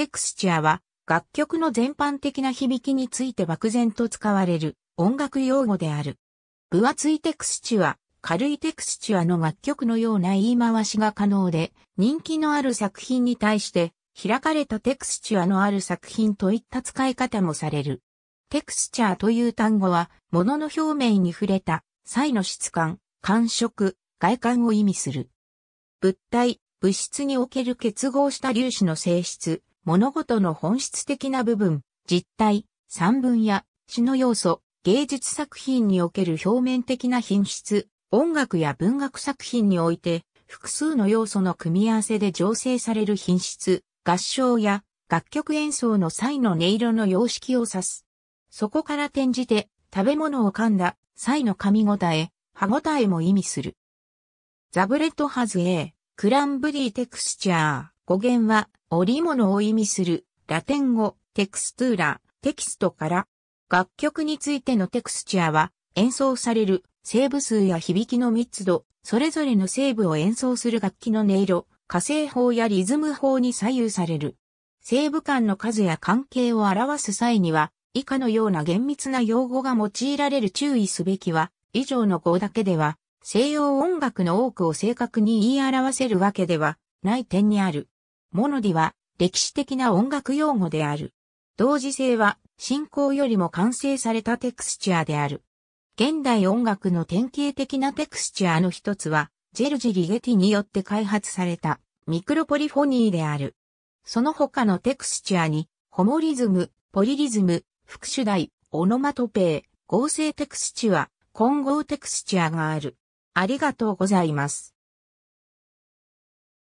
テクスチャーは楽曲の全般的な響きについて漠然と使われる音楽用語である。分厚いテクスチア、軽いテクスチュアの楽曲のような言い回しが可能で、人気のある作品に対して、開かれたテクスチュアのある作品といった使い方もされる。テクスチャーという単語は、物の表面に触れた際の質感、感触、外観を意味する。物体、物質における結合した粒子の性質、物事の本質的な部分、実態、散文や詩の要素、芸術作品における表面的な品質、音楽や文学作品において、複数の要素の組み合わせで醸成される品質、合唱や楽曲演奏の際の音色の様式を指す。そこから転じて、食べ物を噛んだ際の噛み応え、歯応えも意味する。ザブレットハズ A、クランブリーテクスチャー。語源は、織物を意味する、ラテン語、テクストゥーラ、テキストから、楽曲についてのテクスチャは、演奏される、声部数や響きの密度、それぞれの声部を演奏する楽器の音色、火星法やリズム法に左右される。声部間の数や関係を表す際には、以下のような厳密な用語が用いられる注意すべきは、以上の語だけでは、西洋音楽の多くを正確に言い表せるわけではない点にある。モノディは歴史的な音楽用語である。同時性は進行よりも完成されたテクスチャーである。現代音楽の典型的なテクスチャーの一つは、ジェルジ・リゲティによって開発されたミクロポリフォニーである。その他のテクスチャーに、ホモリズム、ポリリズム、副主題、オノマトペー、合成テクスチュア、混合テクスチャーがある。ありがとうございます。